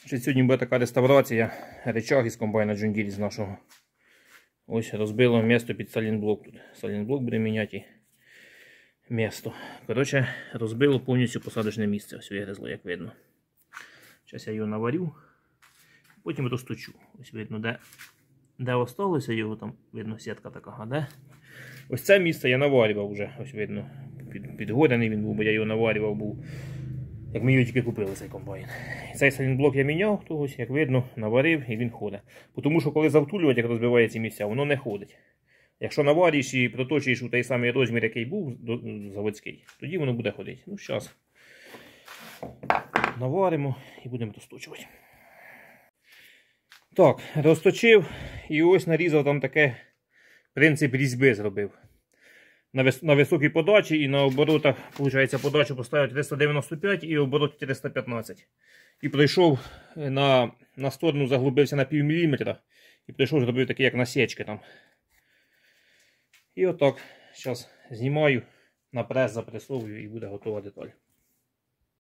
Значить, Сьогодні буде така реставрація речах із комбайна Джундірі з нашого. Ось розбило місто під салінблок. Тут салінблок буде міняти місто. Коротше, розбило повністю посадочне місце. Ось вигризло, як видно. Зараз я його наварю, потім розточу. Ось видно, де де осталося його, там видно сітка така, де? Ось це місце я наварював вже. Ось видно. Під, Підгорений він був, бо я його наварював був. Як ми його тільки купили цей комбайн. Цей салінблок я міняв, когось, як видно, наварив і він ходить. Тому що коли завтулювати, як розбиває ці місця, воно не ходить. Якщо навариш і проточиш у той самий розмір, який був заводський, тоді воно буде ходити. Ну, зараз наваримо і будемо досточувати. Так, розточив і ось нарізав там таке принцип різьби зробив на вис на високій подачі і на оборотах, виходить, подачу поставив 395 і оборот 415. І прийшов е, на на сторону, заглубився на пів міліметра і прийшов, зробив такі, як насічки там. І отак. Зараз знімаю, на прес запресовую і буде готова деталь.